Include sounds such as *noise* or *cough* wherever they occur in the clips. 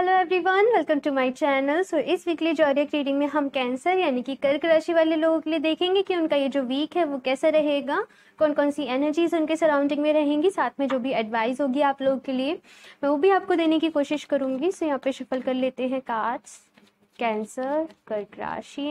hello everyone welcome to my channel so इस weekly जॉरियक reading में हम कैंसर यानी कि कर्क राशि वाले लोगों के लिए देखेंगे कि उनका ये जो वीक है वो कैसा रहेगा कौन कौन सी एनर्जीज उनके सराउंडिंग में रहेंगी साथ में जो भी एडवाइस होगी आप लोगों के लिए मैं वो भी आपको देने की कोशिश करूँगी सो यहाँ पे शफल कर लेते हैं कार्ड्स कैंसर कर्क राशि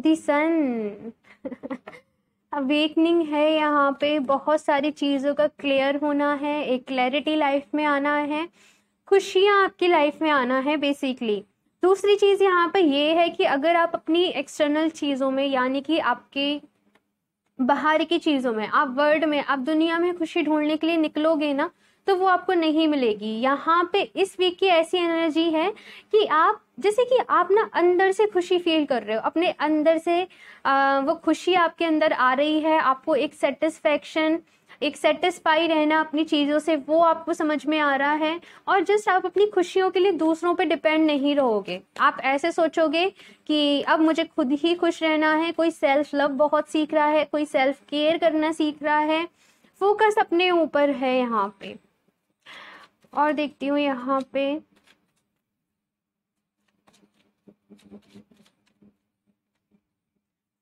दी सन अवेकनिंग है यहाँ पे बहुत सारी चीज़ों का क्लियर होना है एक क्लैरिटी लाइफ में आना है खुशियाँ आपकी लाइफ में आना है बेसिकली दूसरी चीज़ यहाँ पर यह है कि अगर आप अपनी एक्सटर्नल चीज़ों में यानी कि आपके बाहर की चीज़ों में आप वर्ल्ड में आप दुनिया में खुशी ढूंढने के लिए निकलोगे ना तो वो आपको नहीं मिलेगी यहाँ पे इस वीक की ऐसी एनर्जी है कि आप जैसे कि आप ना अंदर से खुशी फील कर रहे हो अपने अंदर से आ, वो खुशी आपके अंदर आ रही है आपको एक सेटिस्फेक्शन एक सेटिस्फाई रहना अपनी चीज़ों से वो आपको समझ में आ रहा है और जस्ट आप अपनी खुशियों के लिए दूसरों पे डिपेंड नहीं रहोगे आप ऐसे सोचोगे कि अब मुझे खुद ही खुश रहना है कोई सेल्फ लव बहुत सीख रहा है कोई सेल्फ केयर करना सीख रहा है फोकस अपने ऊपर है यहाँ पे और देखती हूँ यहाँ पे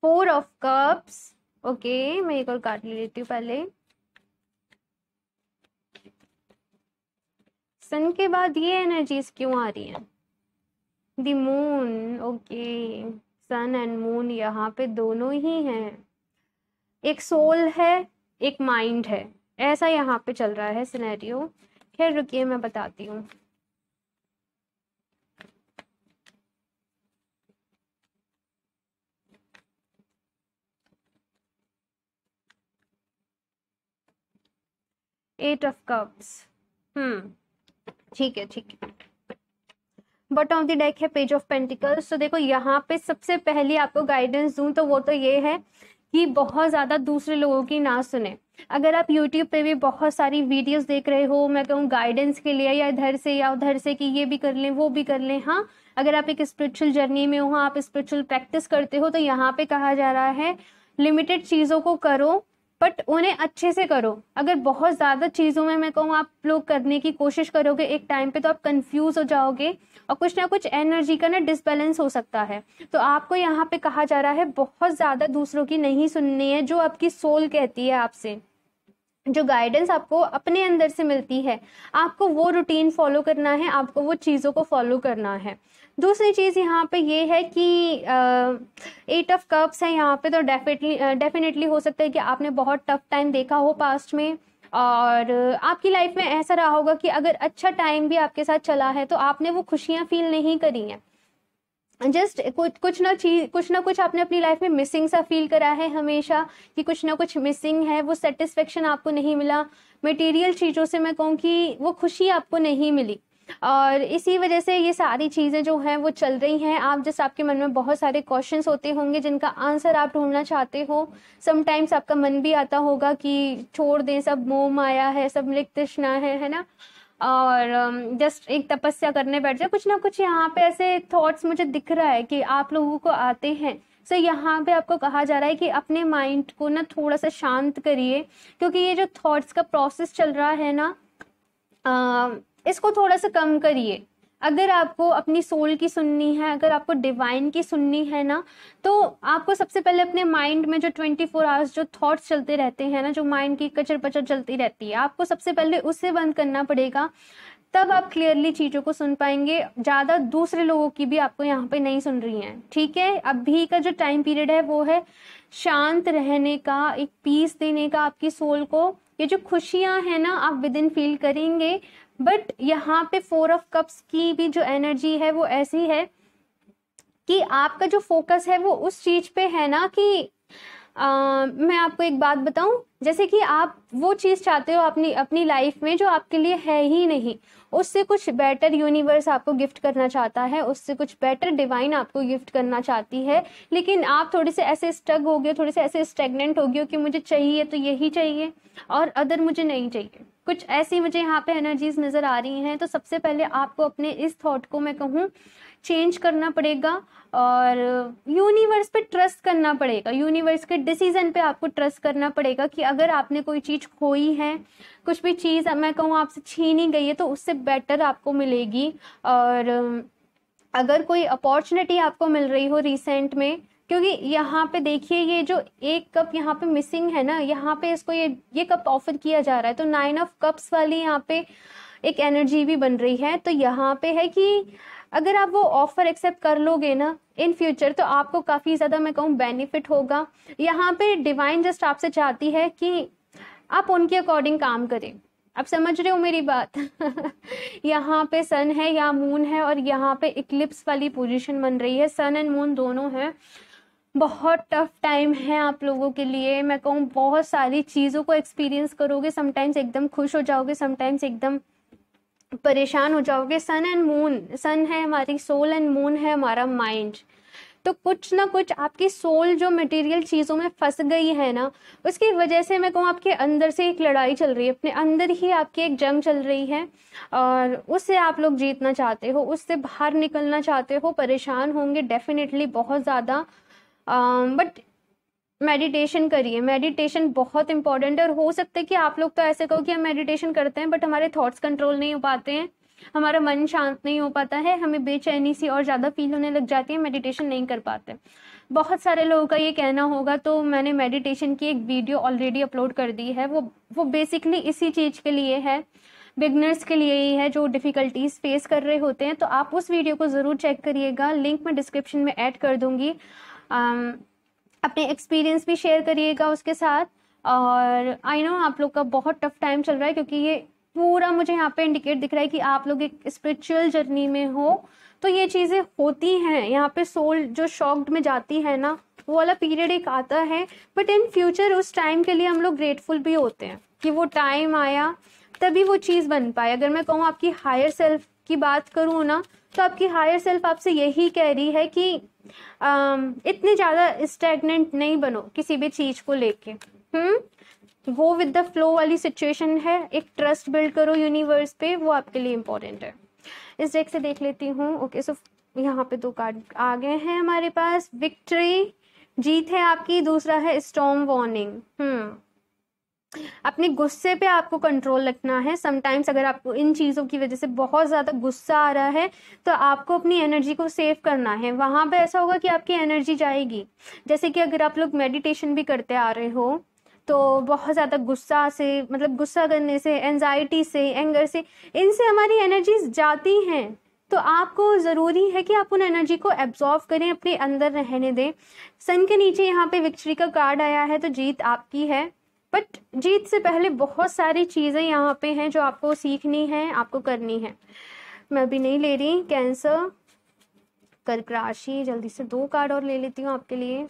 फोर ऑफ कप्स ओके मैं एक और कार्ड ले लेती हूँ पहले सन के बाद ये एनर्जीज क्यों आ रही हैं the moon okay sun and moon यहाँ पे दोनों ही हैं एक सोल है एक माइंड है ऐसा यहाँ पे चल रहा है सिनेरियो खैर रुकिए मैं बताती हूँ एट ऑफ कप्स हम्म ठीक है ठीक है बट ऑफ द डेक है पेज ऑफ पेंटिकल्स तो देखो यहाँ पे सबसे पहले आपको गाइडेंस दूं तो वो तो ये है कि बहुत ज़्यादा दूसरे लोगों की ना सुने अगर आप YouTube पे भी बहुत सारी वीडियोस देख रहे हो मैं कहूँ गाइडेंस के लिए या इधर से या उधर से कि ये भी कर लें वो भी कर लें हाँ अगर आप एक स्पिरिचुअल जर्नी में हो आप स्पिरिचुअल प्रैक्टिस करते हो तो यहाँ पे कहा जा रहा है लिमिटेड चीज़ों को करो बट उन्हें अच्छे से करो अगर बहुत ज़्यादा चीज़ों में मैं कहूँ आप लोग करने की कोशिश करोगे एक टाइम पे तो आप कंफ्यूज हो जाओगे और कुछ ना कुछ एनर्जी का ना डिसबैलेंस हो सकता है तो आपको यहाँ पे कहा जा रहा है बहुत ज़्यादा दूसरों की नहीं सुननी है जो आपकी सोल कहती है आपसे जो गाइडेंस आपको अपने अंदर से मिलती है आपको वो रूटीन फॉलो करना है आपको वो चीज़ों को फॉलो करना है दूसरी चीज़ यहाँ पे ये है कि एट ऑफ कप्स है यहाँ पे तो डेफिटली डेफिनेटली हो सकता है कि आपने बहुत टफ टाइम देखा हो पास्ट में और आपकी लाइफ में ऐसा रहा होगा कि अगर अच्छा टाइम भी आपके साथ चला है तो आपने वो खुशियाँ फील नहीं करी हैं जस्ट कुछ कुछ ना चीज कुछ ना कुछ आपने अपनी लाइफ में मिसिंग सा फील करा है हमेशा कि कुछ ना कुछ मिसिंग है वो सेटिस्फेक्शन आपको नहीं मिला मटेरियल चीज़ों से मैं कहूँ कि वो खुशी आपको नहीं मिली और इसी वजह से ये सारी चीज़ें जो हैं वो चल रही हैं आप जैसे आपके मन में बहुत सारे क्वेश्चंस होते होंगे जिनका आंसर आप ढूंढना चाहते हो समटाइम्स आपका मन भी आता होगा कि छोड़ दें सब मोह माया है सब मृत तृष्णा है है ना और जस्ट um, एक तपस्या करने बैठ जाए कुछ ना कुछ यहाँ पे ऐसे थॉट्स मुझे दिख रहा है कि आप लोगों को आते हैं सो so, यहाँ पे आपको कहा जा रहा है कि अपने माइंड को ना थोड़ा सा शांत करिए क्योंकि ये जो थॉट्स का प्रोसेस चल रहा है ना इसको थोड़ा सा कम करिए अगर आपको अपनी सोल की सुननी है अगर आपको डिवाइन की सुननी है ना तो आपको सबसे पहले अपने माइंड में जो 24 फोर आवर्स जो थॉट्स चलते रहते हैं ना जो माइंड की कचर पचर चलती रहती है आपको सबसे पहले उससे बंद करना पड़ेगा तब आप क्लियरली चीज़ों को सुन पाएंगे ज़्यादा दूसरे लोगों की भी आपको यहाँ पे नहीं सुन रही हैं ठीक है अभी का जो टाइम पीरियड है वो है शांत रहने का एक पीस देने का आपकी सोल को ये जो खुशियाँ हैं ना आप विद इन फील करेंगे बट यहाँ पे फोर ऑफ कप्स की भी जो एनर्जी है वो ऐसी है कि आपका जो फोकस है वो उस चीज पे है ना कि आ, मैं आपको एक बात बताऊं जैसे कि आप वो चीज़ चाहते हो अपनी अपनी लाइफ में जो आपके लिए है ही नहीं उससे कुछ बेटर यूनिवर्स आपको गिफ्ट करना चाहता है उससे कुछ बेटर डिवाइन आपको गिफ्ट करना चाहती है लेकिन आप थोड़े से ऐसे स्टग हो गए थोड़े से ऐसे स्टेगनेंट हो गए कि मुझे चाहिए तो यही चाहिए और अदर मुझे नहीं चाहिए कुछ ऐसी मुझे यहाँ पे एनर्जीज नज़र आ रही हैं तो सबसे पहले आपको अपने इस थॉट को मैं कहूँ चेंज करना पड़ेगा और यूनिवर्स पे ट्रस्ट करना पड़ेगा यूनिवर्स के डिसीजन पे आपको ट्रस्ट करना पड़ेगा कि अगर आपने कोई चीज़ खोई है कुछ भी चीज़ मैं कहूँ आपसे छीनी गई है तो उससे बेटर आपको मिलेगी और अगर कोई अपॉर्चुनिटी आपको मिल रही हो रिसेंट में क्योंकि यहाँ पे देखिए ये जो एक कप यहाँ पे मिसिंग है ना यहाँ पे इसको ये ये कप ऑफर किया जा रहा है तो नाइन ऑफ कप्स वाली यहाँ पे एक एनर्जी भी बन रही है तो यहाँ पे है कि अगर आप वो ऑफर एक्सेप्ट कर लोगे ना इन फ्यूचर तो आपको काफ़ी ज़्यादा मैं कहूँ बेनिफिट होगा यहाँ पे डिवाइन जस्ट आपसे चाहती है कि आप उनके अकॉर्डिंग काम करें आप समझ रहे हो मेरी बात *laughs* यहाँ पे सन है या मून है और यहाँ पे इक्लिप्स वाली पोजीशन बन रही है सन एंड मून दोनों हैं बहुत टफ टाइम है आप लोगों के लिए मैं कहूँ बहुत सारी चीज़ों को एक्सपीरियंस करोगे समटाइम्स एकदम खुश हो जाओगे समटाइम्स एकदम परेशान हो जाओगे सन एंड मून सन है हमारी सोल एंड मून है हमारा माइंड तो कुछ ना कुछ आपकी सोल जो मटेरियल चीज़ों में फंस गई है ना उसकी वजह से मैं कहूँ आपके अंदर से एक लड़ाई चल रही है अपने अंदर ही आपकी एक जंग चल रही है और उससे आप लोग जीतना चाहते हो उससे बाहर निकलना चाहते हो परेशान होंगे डेफिनेटली बहुत ज़्यादा बट um, मेडिटेशन करिए मेडिटेशन बहुत इंपॉर्टेंट है और हो सकता है कि आप लोग तो ऐसे कहो कि हम मेडिटेशन करते हैं बट हमारे थॉट्स कंट्रोल नहीं हो पाते हैं हमारा मन शांत नहीं हो पाता है हमें बेचैनी सी और ज़्यादा फील होने लग जाती है मेडिटेशन नहीं कर पाते बहुत सारे लोगों का ये कहना होगा तो मैंने मेडिटेशन की एक वीडियो ऑलरेडी अपलोड कर दी है वो वो बेसिकली इसी चीज़ के लिए है बिगनर्स के लिए ही है जो डिफ़िकल्टीज फेस कर रहे होते हैं तो आप उस वीडियो को ज़रूर चेक करिएगा लिंक मैं डिस्क्रिप्शन में ऐड कर दूंगी Um, अपने एक्सपीरियंस भी शेयर करिएगा उसके साथ और आई नो आप लोग का बहुत टफ टाइम चल रहा है क्योंकि ये पूरा मुझे यहाँ पे इंडिकेट दिख रहा है कि आप लोग एक स्पिरिचुअल जर्नी में हो तो ये चीज़ें होती हैं यहाँ पे सोल जो शॉक्ड में जाती है ना वो वाला पीरियड एक आता है बट इन फ्यूचर उस टाइम के लिए हम लोग ग्रेटफुल भी होते हैं कि वो टाइम आया तभी वो चीज़ बन पाए अगर मैं कहूँ आपकी हायर सेल्फ की बात करूँ ना तो आपकी हायर सेल्फ आपसे यही कह रही है कि आ, इतने ज़्यादा स्टेगनेंट नहीं बनो किसी भी चीज़ को लेके हम्म वो विद द फ्लो वाली सिचुएशन है एक ट्रस्ट बिल्ड करो यूनिवर्स पे वो आपके लिए इम्पोर्टेंट है इस डेक से देख लेती हूँ ओके सो यहाँ पे दो कार्ड आ गए हैं हमारे पास विक्ट्री जीत है आपकी दूसरा है स्टॉम वार्निंग हम्म अपने गुस्से पे आपको कंट्रोल रखना है समटाइम्स अगर आपको इन चीज़ों की वजह से बहुत ज़्यादा गुस्सा आ रहा है तो आपको अपनी एनर्जी को सेव करना है वहाँ पे ऐसा होगा कि आपकी एनर्जी जाएगी जैसे कि अगर आप लोग मेडिटेशन भी करते आ रहे हो तो बहुत ज़्यादा गुस्सा से मतलब गुस्सा करने से एनजाइटी से एंगर से इनसे हमारी एनर्जीज जाती हैं तो आपको ज़रूरी है कि आप उन एनर्जी को एब्जॉर्व करें अपने अंदर रहने दें सन के नीचे यहाँ पे विक्ट्री का कार्ड आया है तो जीत आपकी है बट जीत से पहले बहुत सारी चीज़ें यहाँ पे हैं जो आपको सीखनी है आपको करनी है मैं अभी नहीं ले रही कैंसर कर्क राशि जल्दी से दो कार्ड और ले लेती हूँ आपके लिए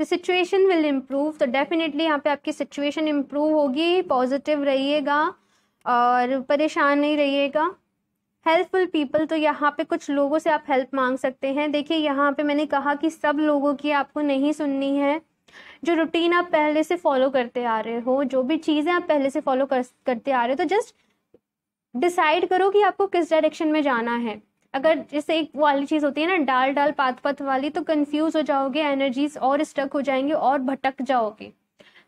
द सिचुएशन विल इम्प्रूव तो डेफिनेटली यहाँ पे आपकी सिचुएशन इम्प्रूव होगी पॉजिटिव रहिएगा और परेशान नहीं रहिएगा हेल्पफुल पीपल तो यहाँ पे कुछ लोगों से आप हेल्प मांग सकते हैं देखिए यहाँ पे मैंने कहा कि सब लोगों की आपको नहीं सुननी है जो रूटीन आप पहले से फॉलो करते आ रहे हो जो भी चीज़ें आप पहले से फॉलो कर, करते आ रहे हो तो जस्ट डिसाइड करो कि आपको किस डायरेक्शन में जाना है अगर जैसे एक वाली चीज़ होती है ना डाल डाल पात पथ वाली तो कंफ्यूज हो जाओगे एनर्जीज और स्टक हो जाएंगे और भटक जाओगे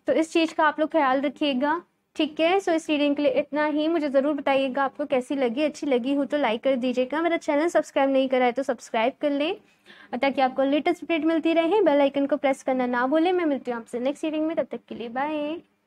तो इस चीज़ का आप लोग ख्याल रखिएगा ठीक है सो इस रीडिंग के लिए इतना ही मुझे ज़रूर बताइएगा आपको कैसी लगी अच्छी लगी हो तो लाइक कर दीजिएगा मेरा चैनल सब्सक्राइब नहीं करा है तो सब्सक्राइब कर लें ताकि आपको लेटेस्ट अपडेट मिलती रहे बेल आइकन को प्रेस करना ना भूलें मैं मिलती हूँ आपसे नेक्स्ट रीडिंग में तब तक के लिए बाय